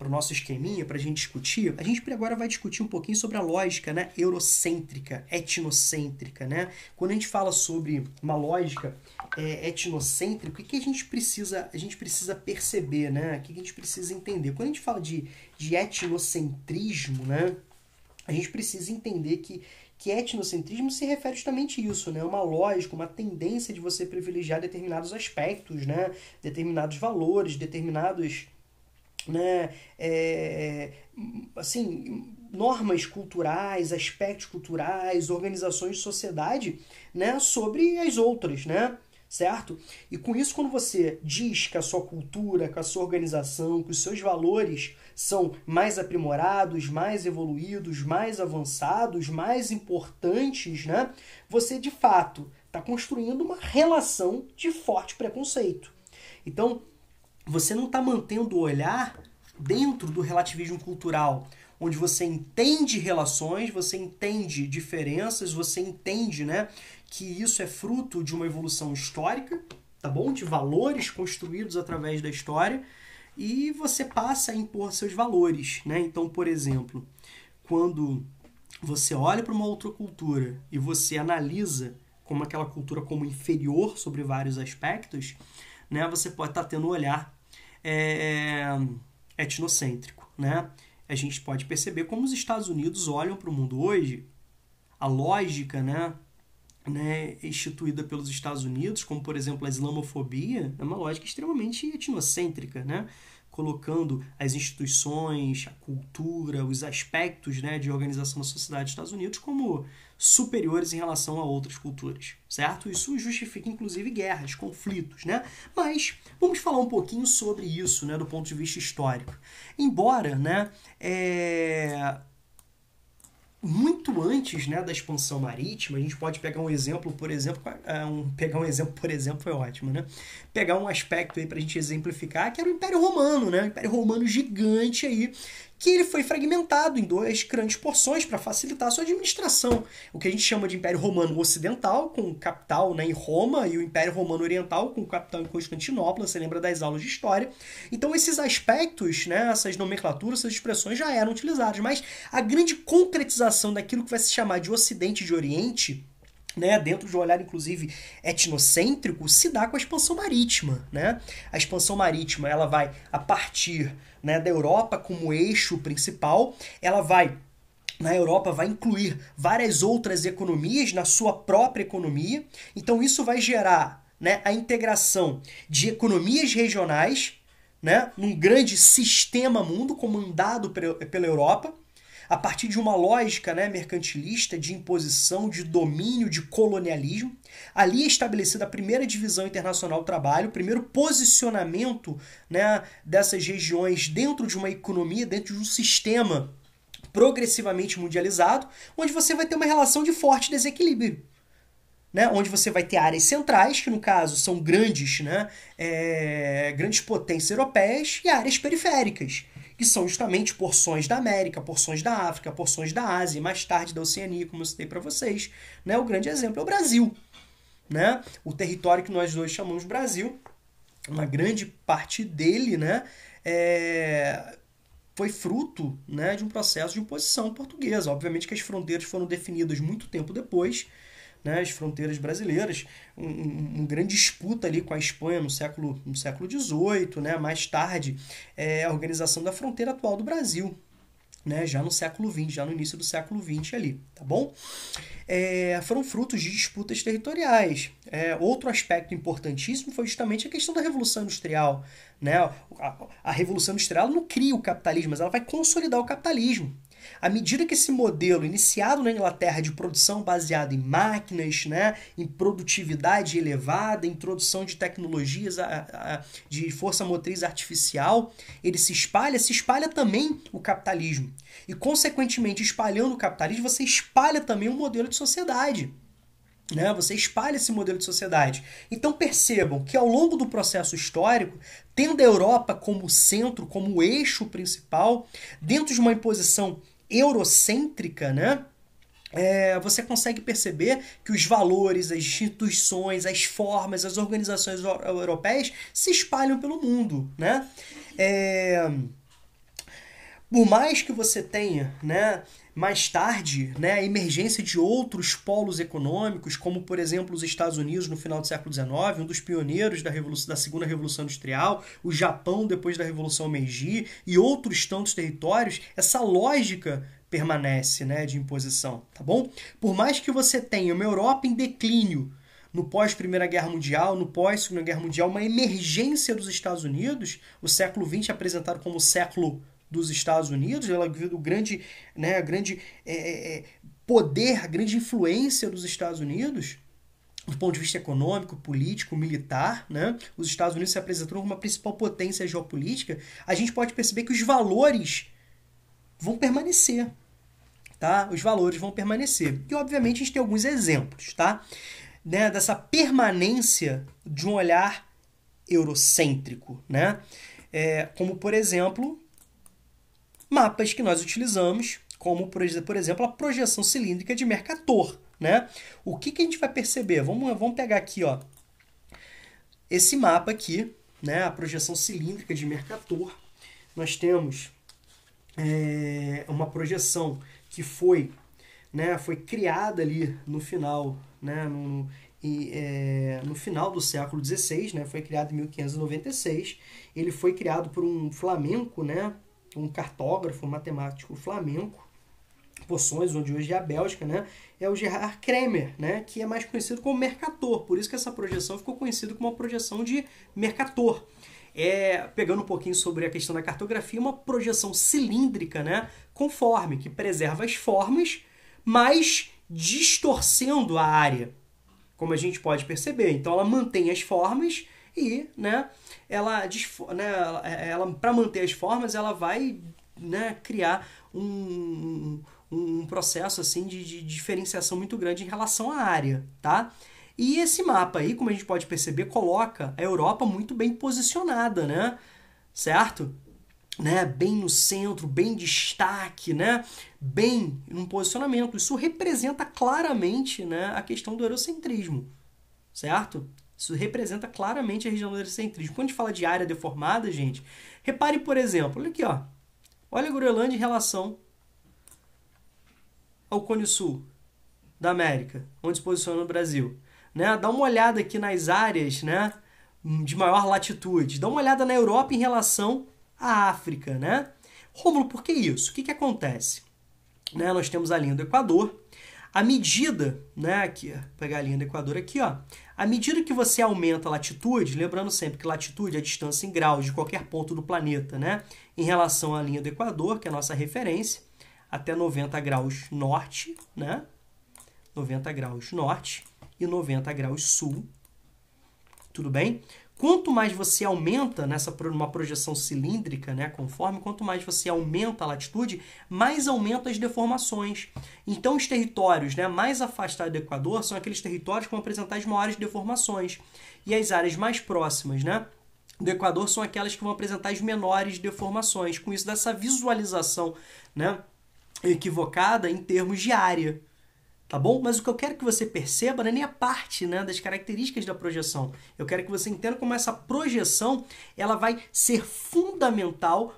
o nosso esqueminha, para a gente discutir, a gente agora vai discutir um pouquinho sobre a lógica né, eurocêntrica, etnocêntrica. Né? Quando a gente fala sobre uma lógica é, etnocêntrica, o que, que, a, gente precisa, a gente precisa perceber, né? o que, que a gente precisa entender? Quando a gente fala de, de etnocentrismo, né, a gente precisa entender que que etnocentrismo se refere justamente a isso, né? Uma lógica, uma tendência de você privilegiar determinados aspectos, né? Determinados valores, determinados, né? É, assim, normas culturais, aspectos culturais, organizações de sociedade, né? Sobre as outras, né? certo? E com isso, quando você diz que a sua cultura, que a sua organização, que os seus valores são mais aprimorados, mais evoluídos, mais avançados, mais importantes, né? Você de fato está construindo uma relação de forte preconceito. Então, você não está mantendo o olhar dentro do relativismo cultural, onde você entende relações, você entende diferenças, você entende né, que isso é fruto de uma evolução histórica, tá bom? De valores construídos através da história e você passa a impor seus valores, né? Então, por exemplo, quando você olha para uma outra cultura e você analisa como aquela cultura como inferior sobre vários aspectos, né? Você pode estar tá tendo um olhar é, etnocêntrico, né? A gente pode perceber como os Estados Unidos olham para o mundo hoje, a lógica, né? né, instituída pelos Estados Unidos, como por exemplo a islamofobia, é uma lógica extremamente etnocêntrica, né? colocando as instituições, a cultura, os aspectos né, de organização da sociedade dos Estados Unidos como superiores em relação a outras culturas, certo? Isso justifica inclusive guerras, conflitos, né? Mas vamos falar um pouquinho sobre isso, né, do ponto de vista histórico. Embora, né, é, muito antes né, da expansão marítima, a gente pode pegar um exemplo, por exemplo, é, um, pegar um exemplo, por exemplo, foi ótimo, né? Pegar um aspecto aí para a gente exemplificar, que era o Império Romano, né? O Império Romano gigante aí, que ele foi fragmentado em duas grandes porções para facilitar a sua administração. O que a gente chama de Império Romano Ocidental, com capital né, em Roma, e o Império Romano Oriental, com capital em Constantinopla, você lembra das aulas de história. Então esses aspectos, né, essas nomenclaturas, essas expressões já eram utilizadas, mas a grande concretização daquilo que vai se chamar de Ocidente e de Oriente né, dentro de um olhar inclusive etnocêntrico, se dá com a expansão marítima. Né? A expansão marítima ela vai a partir né, da Europa como eixo principal, ela vai na Europa vai incluir várias outras economias na sua própria economia, então isso vai gerar né, a integração de economias regionais né, num grande sistema mundo comandado pela Europa a partir de uma lógica né, mercantilista de imposição, de domínio, de colonialismo. Ali é estabelecida a primeira divisão internacional do trabalho, o primeiro posicionamento né, dessas regiões dentro de uma economia, dentro de um sistema progressivamente mundializado, onde você vai ter uma relação de forte desequilíbrio. Né, onde você vai ter áreas centrais, que no caso são grandes, né, é, grandes potências europeias, e áreas periféricas que são justamente porções da América, porções da África, porções da Ásia e mais tarde da Oceania, como eu citei para vocês. Né? O grande exemplo é o Brasil. Né? O território que nós hoje chamamos Brasil, uma grande parte dele né, é, foi fruto né, de um processo de imposição portuguesa. Obviamente que as fronteiras foram definidas muito tempo depois, né, as fronteiras brasileiras, um, um, um, grande disputa ali com a Espanha no século no século XVIII, né, mais tarde é, a organização da fronteira atual do Brasil, né, já no século XX, já no início do século XX ali, tá bom? É, foram frutos de disputas territoriais. É, outro aspecto importantíssimo foi justamente a questão da Revolução Industrial. Né? A, a Revolução Industrial não cria o capitalismo, mas ela vai consolidar o capitalismo. À medida que esse modelo iniciado na Inglaterra de produção baseada em máquinas, né, em produtividade elevada, introdução de tecnologias a, a, de força motriz artificial, ele se espalha, se espalha também o capitalismo. E, consequentemente, espalhando o capitalismo, você espalha também o um modelo de sociedade. Né? Você espalha esse modelo de sociedade. Então percebam que ao longo do processo histórico, tendo a Europa como centro, como eixo principal, dentro de uma imposição eurocêntrica, né? É, você consegue perceber que os valores, as instituições, as formas, as organizações europeias se espalham pelo mundo, né? É, por mais que você tenha, né, mais tarde, né, a emergência de outros polos econômicos, como por exemplo os Estados Unidos no final do século XIX, um dos pioneiros da, da Segunda Revolução Industrial, o Japão depois da Revolução Meiji e outros tantos territórios, essa lógica permanece né, de imposição, tá bom? Por mais que você tenha uma Europa em declínio no pós-Primeira Guerra Mundial, no pós-Segunda Guerra Mundial, uma emergência dos Estados Unidos, o século XX é apresentado como século dos Estados Unidos, ela do grande, né, a grande é, é, é, poder, a grande influência dos Estados Unidos do ponto de vista econômico, político, militar, né? Os Estados Unidos se apresentaram como a principal potência geopolítica. A gente pode perceber que os valores vão permanecer, tá? Os valores vão permanecer. E obviamente a gente tem alguns exemplos, tá? Né, dessa permanência de um olhar eurocêntrico, né? É, como por exemplo mapas que nós utilizamos, como por exemplo a projeção cilíndrica de Mercator. Né? O que, que a gente vai perceber? Vamos, vamos pegar aqui ó, esse mapa aqui, né, a projeção cilíndrica de Mercator. Nós temos é, uma projeção que foi, né, foi criada ali no final, né, no, e, é, no final do século XVI, né, foi criado em 1596. Ele foi criado por um flamenco, né, um cartógrafo, um matemático flamenco, poções, onde hoje é a Bélgica, né? É o Gerard Kremer, né? Que é mais conhecido como Mercator. Por isso que essa projeção ficou conhecida como uma projeção de Mercator. É, pegando um pouquinho sobre a questão da cartografia, uma projeção cilíndrica, né? Conforme, que preserva as formas, mas distorcendo a área, como a gente pode perceber. Então ela mantém as formas, e, né, ela, né, ela, é, para manter as formas, ela vai né, criar um, um processo assim de, de diferenciação muito grande em relação à área, tá? E esse mapa aí, como a gente pode perceber, coloca a Europa muito bem posicionada, né? Certo? Né? Bem no centro, bem destaque, né? Bem num posicionamento. Isso representa claramente né, a questão do eurocentrismo, certo? Isso representa claramente a região do heliocentrismo. Quando a gente fala de área deformada, gente, repare, por exemplo, olha aqui, ó. Olha a Groenlândia em relação ao Cone Sul da América, onde se posiciona o Brasil. Né? Dá uma olhada aqui nas áreas né, de maior latitude. Dá uma olhada na Europa em relação à África. Né? Rômulo, por que isso? O que, que acontece? Né, nós temos a linha do Equador, à medida, né, aqui, pegar a linha do Equador aqui, ó. À medida que você aumenta a latitude, lembrando sempre que latitude é a distância em graus de qualquer ponto do planeta, né, em relação à linha do Equador, que é a nossa referência, até 90 graus norte, né, 90 graus norte e 90 graus sul, tudo bem? Quanto mais você aumenta nessa uma projeção cilíndrica, né, conforme, quanto mais você aumenta a latitude, mais aumenta as deformações. Então, os territórios né, mais afastados do Equador são aqueles territórios que vão apresentar as maiores deformações. E as áreas mais próximas, né? do Equador são aquelas que vão apresentar as menores deformações. Com isso, dessa visualização né, equivocada em termos de área tá bom? Mas o que eu quero que você perceba não é nem a parte né, das características da projeção. Eu quero que você entenda como essa projeção ela vai ser fundamental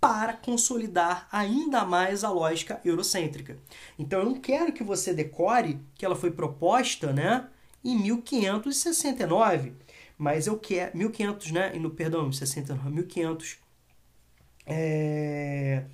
para consolidar ainda mais a lógica eurocêntrica. Então eu não quero que você decore que ela foi proposta né, em 1569, mas eu quero... 1500, né? e No, perdão, 69, 1500... É,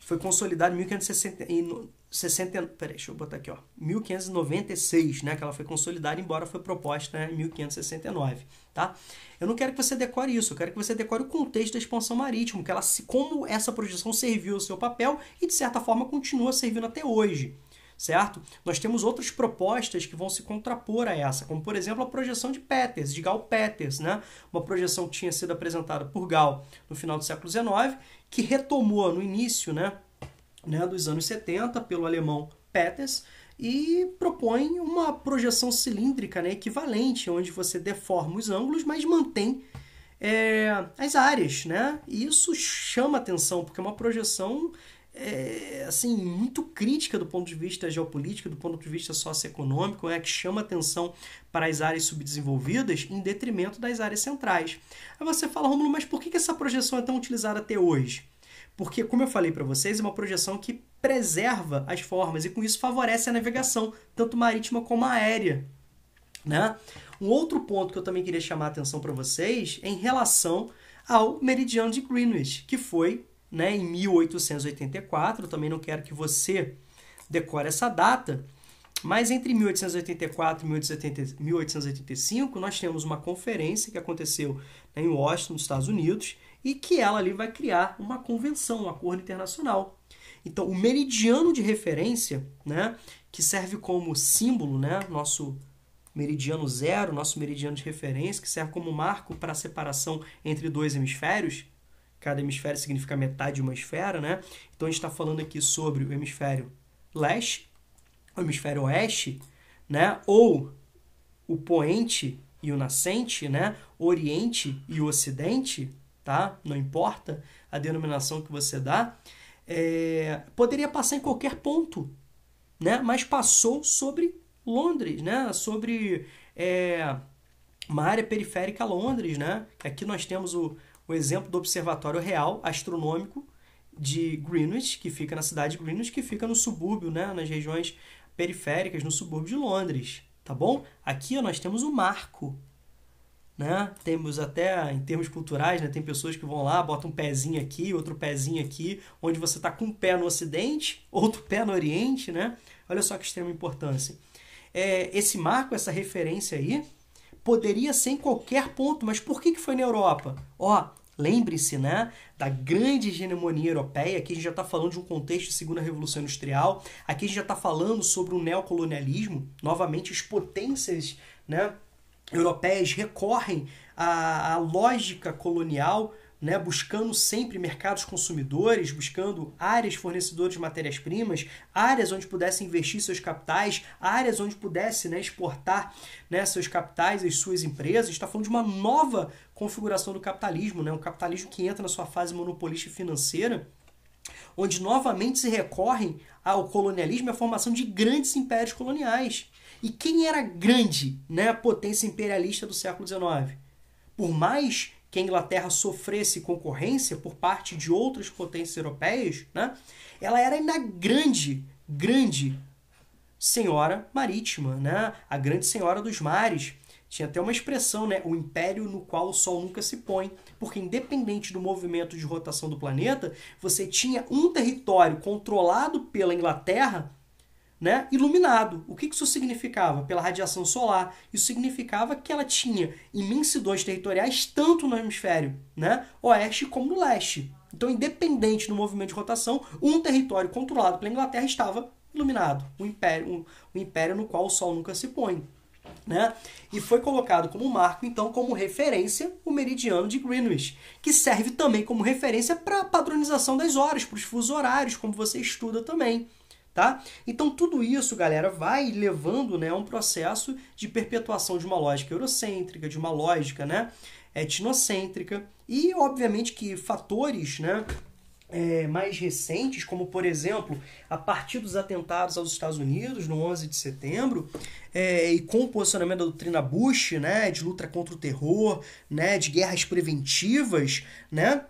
foi consolidado em 1569. 60, peraí, deixa eu botar aqui, ó, 1596, né, que ela foi consolidada, embora foi proposta né, em 1569, tá? Eu não quero que você decore isso, eu quero que você decore o contexto da expansão marítima, que ela, como essa projeção serviu o seu papel e, de certa forma, continua servindo até hoje, certo? Nós temos outras propostas que vão se contrapor a essa, como por exemplo a projeção de Peters, de Gal Peters, né? Uma projeção que tinha sido apresentada por Gal no final do século XIX, que retomou no início, né? né, dos anos 70 pelo alemão Peters e propõe uma projeção cilíndrica né, equivalente, onde você deforma os ângulos, mas mantém é, as áreas. Né? E isso chama atenção, porque é uma projeção é, assim muito crítica do ponto de vista geopolítico, do ponto de vista socioeconômico, é que chama atenção para as áreas subdesenvolvidas em detrimento das áreas centrais. Aí você fala, Romulo, mas por que essa projeção é tão utilizada até hoje? Porque, como eu falei para vocês, é uma projeção que preserva as formas e com isso favorece a navegação, tanto marítima como aérea. Né? Um outro ponto que eu também queria chamar a atenção para vocês é em relação ao meridiano de Greenwich, que foi né, em 1884. Eu também não quero que você decore essa data, mas entre 1884 e 1885 nós temos uma conferência que aconteceu né, em Washington, nos Estados Unidos, e que ela ali vai criar uma convenção, um acordo internacional. Então, o meridiano de referência, né, que serve como símbolo, né, nosso meridiano zero, nosso meridiano de referência, que serve como marco para a separação entre dois hemisférios. Cada hemisfério significa metade de uma esfera, né? Então a gente está falando aqui sobre o hemisfério leste, o hemisfério oeste, né? Ou o poente e o nascente, né? oriente e o ocidente, tá? Não importa a denominação que você dá, é, poderia passar em qualquer ponto, né? Mas passou sobre Londres, né? Sobre é, uma área periférica a Londres, né? Aqui nós temos o, o exemplo do Observatório Real Astronômico de Greenwich, que fica na cidade de Greenwich, que fica no subúrbio, né, nas regiões periféricas, no subúrbio de Londres, tá bom? Aqui ó, nós temos o marco né? Temos até em termos culturais, né? Tem pessoas que vão lá, botam um pezinho aqui, outro pezinho aqui, onde você está com um pé no Ocidente, outro pé no Oriente, né? Olha só que extrema importância. É, esse marco, essa referência aí, poderia ser em qualquer ponto, mas por que, que foi na Europa? Ó, lembre-se, né? Da grande hegemonia europeia, aqui a gente já está falando de um contexto de Segunda Revolução Industrial, aqui a gente já está falando sobre o neocolonialismo, novamente as potências, né? europeias recorrem à, à lógica colonial né, buscando sempre mercados consumidores, buscando áreas fornecedoras de matérias-primas, áreas onde pudessem investir seus capitais, áreas onde pudesse né, exportar né, seus capitais e suas empresas. Está falando de uma nova configuração do capitalismo, né, um capitalismo que entra na sua fase monopolista financeira, onde novamente se recorre ao colonialismo e à formação de grandes impérios coloniais. E quem era grande, né, a potência imperialista do século XIX? Por mais que a Inglaterra sofresse concorrência por parte de outras potências europeias, né, ela era ainda grande, grande senhora marítima, né, a grande senhora dos mares. Tinha até uma expressão, né? O império no qual o Sol nunca se põe. Porque, independente do movimento de rotação do planeta, você tinha um território controlado pela Inglaterra né, iluminado. O que isso significava? Pela radiação solar, isso significava que ela tinha imensidões territoriais tanto no hemisfério né, oeste como no leste. Então, independente do movimento de rotação, um território controlado pela Inglaterra estava iluminado, um império, um, um império no qual o sol nunca se põe. Né? E foi colocado como marco, então, como referência o meridiano de Greenwich, que serve também como referência para a padronização das horas, para os fusos horários, como você estuda também tá? Então tudo isso, galera, vai levando, né, a um processo de perpetuação de uma lógica eurocêntrica, de uma lógica, né, etnocêntrica e, obviamente, que fatores, né, é, mais recentes, como por exemplo, a partir dos atentados aos Estados Unidos no 11 de setembro, é, e com o posicionamento da doutrina Bush, né, de luta contra o terror, né, de guerras preventivas, né,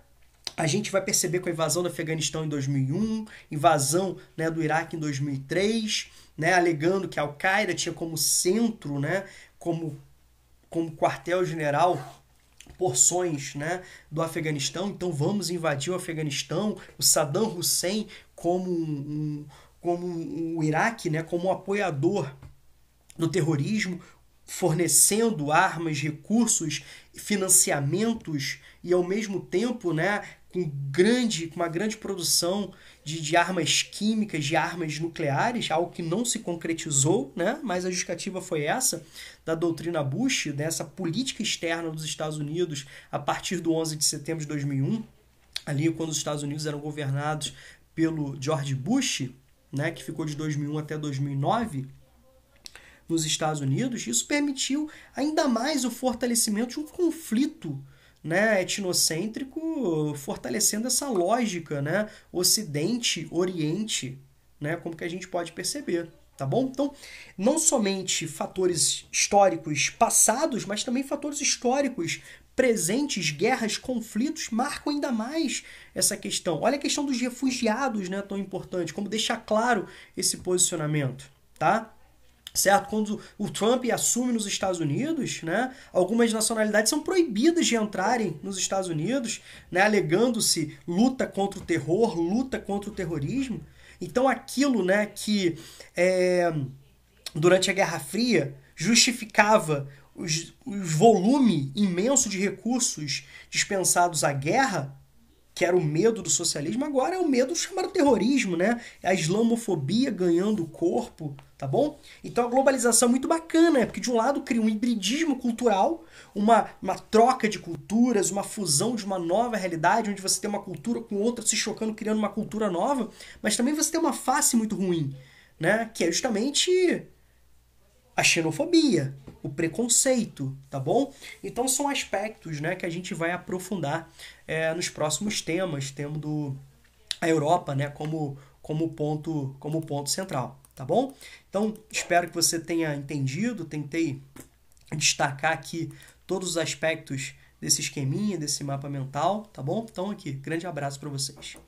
a gente vai perceber com a invasão do Afeganistão em 2001, invasão né, do Iraque em 2003, né, alegando que a Al-Qaeda tinha como centro, né, como, como quartel-general, porções né, do Afeganistão. Então vamos invadir o Afeganistão, o Saddam Hussein como um, como um, o Iraque, né, como um apoiador do terrorismo, fornecendo armas, recursos, financiamentos e ao mesmo tempo, né, com, grande, uma grande produção de, de armas químicas, de armas nucleares, algo que não se concretizou, né? mas a justificativa foi essa, da doutrina Bush, dessa política externa dos Estados Unidos a partir do 11 de setembro de 2001, ali quando os Estados Unidos eram governados pelo George Bush, né, que ficou de 2001 até 2009 nos Estados Unidos, isso permitiu ainda mais o fortalecimento de um conflito né, etnocêntrico, fortalecendo essa lógica, né, Ocidente, Oriente, né, como que a gente pode perceber, tá bom? Então, não somente fatores históricos passados, mas também fatores históricos presentes, guerras, conflitos marcam ainda mais essa questão. Olha a questão dos refugiados, né, tão importante, como deixar claro esse posicionamento, tá? certo? Quando o Trump assume nos Estados Unidos, né, algumas nacionalidades são proibidas de entrarem nos Estados Unidos, né, alegando-se luta contra o terror, luta contra o terrorismo. Então aquilo né, que é, durante a Guerra Fria justificava o volume imenso de recursos dispensados à guerra, que era o medo do socialismo, agora é o medo chamado terrorismo, né? É a islamofobia ganhando corpo, tá bom? Então a globalização é muito bacana, né? porque de um lado cria um hibridismo cultural, uma, uma troca de culturas, uma fusão de uma nova realidade, onde você tem uma cultura com outra se chocando, criando uma cultura nova, mas também você tem uma face muito ruim, né? Que é justamente a xenofobia, o preconceito, tá bom? Então são aspectos, né, que a gente vai aprofundar é, nos próximos temas, tendo a Europa, né, como como ponto como ponto central tá bom? Então, espero que você tenha entendido, tentei destacar aqui todos os aspectos desse esqueminha, desse mapa mental, tá bom? Então aqui, grande abraço para vocês.